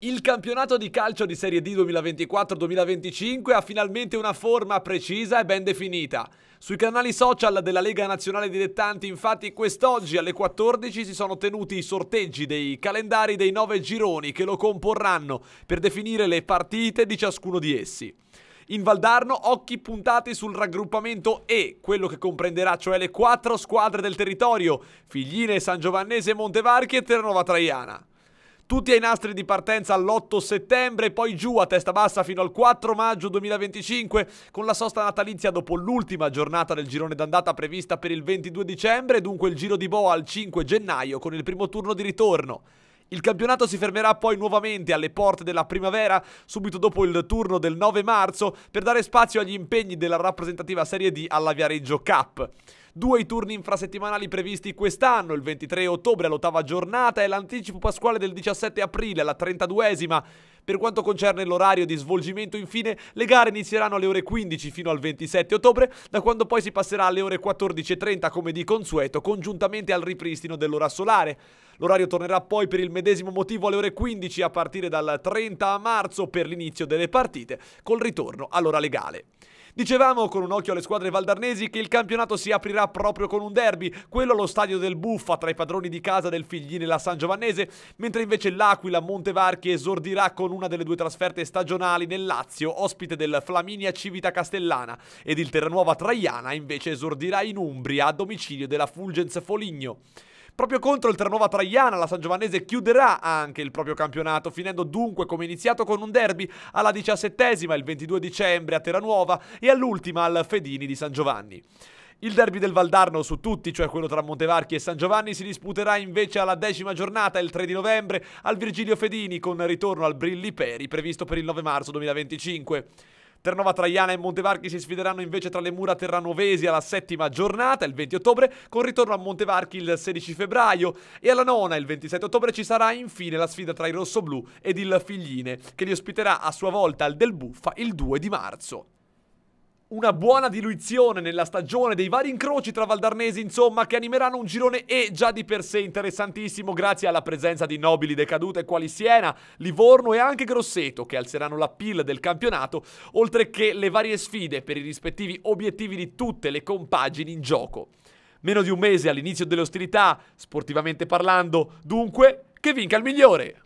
Il campionato di calcio di Serie D 2024-2025 ha finalmente una forma precisa e ben definita. Sui canali social della Lega Nazionale Dilettanti infatti quest'oggi alle 14 si sono tenuti i sorteggi dei calendari dei nove gironi che lo comporranno per definire le partite di ciascuno di essi. In Valdarno occhi puntati sul raggruppamento E, quello che comprenderà cioè le quattro squadre del territorio, Figline, San Giovannese, Montevarchi e Terranova Traiana tutti ai nastri di partenza all'8 settembre, poi giù a testa bassa fino al 4 maggio 2025 con la sosta natalizia dopo l'ultima giornata del girone d'andata prevista per il 22 dicembre, dunque il giro di boa al 5 gennaio con il primo turno di ritorno. Il campionato si fermerà poi nuovamente alle porte della primavera, subito dopo il turno del 9 marzo, per dare spazio agli impegni della rappresentativa Serie D alla Viareggio Cup. Due i turni infrasettimanali previsti quest'anno, il 23 ottobre all'ottava giornata e l'anticipo pasquale del 17 aprile alla 32esima. Per quanto concerne l'orario di svolgimento, infine, le gare inizieranno alle ore 15 fino al 27 ottobre, da quando poi si passerà alle ore 14.30 come di consueto, congiuntamente al ripristino dell'ora solare. L'orario tornerà poi per il medesimo motivo alle ore 15 a partire dal 30 marzo per l'inizio delle partite, col ritorno all'ora legale. Dicevamo con un occhio alle squadre valdarnesi che il campionato si aprirà proprio con un derby, quello allo stadio del Buffa tra i padroni di casa del Figline e la San Giovannese, mentre invece l'Aquila Montevarchi esordirà con una delle due trasferte stagionali nel Lazio, ospite del Flaminia Civita Castellana, ed il Terranuova Traiana invece esordirà in Umbria a domicilio della Fulgenz Foligno. Proprio contro il Terranova Traiana, la San Giovannese chiuderà anche il proprio campionato, finendo dunque come iniziato con un derby alla 17esima il 22 dicembre a Terranuova e all'ultima al Fedini di San Giovanni. Il derby del Valdarno su tutti, cioè quello tra Montevarchi e San Giovanni, si disputerà invece alla decima giornata, il 3 di novembre, al Virgilio Fedini, con ritorno al Brilli Peri, previsto per il 9 marzo 2025. Ternova Traiana e Montevarchi si sfideranno invece tra le mura terranovesi alla settima giornata, il 20 ottobre, con ritorno a Montevarchi il 16 febbraio e alla nona, il 27 ottobre, ci sarà infine la sfida tra i rossoblù ed il Figline, che li ospiterà a sua volta al Del Buffa il 2 di marzo una buona diluizione nella stagione dei vari incroci tra Valdarnesi, insomma, che animeranno un girone E già di per sé interessantissimo grazie alla presenza di nobili decadute quali Siena, Livorno e anche Grosseto, che alzeranno la pill del campionato, oltre che le varie sfide per i rispettivi obiettivi di tutte le compagini in gioco. Meno di un mese all'inizio delle ostilità, sportivamente parlando, dunque, che vinca il migliore!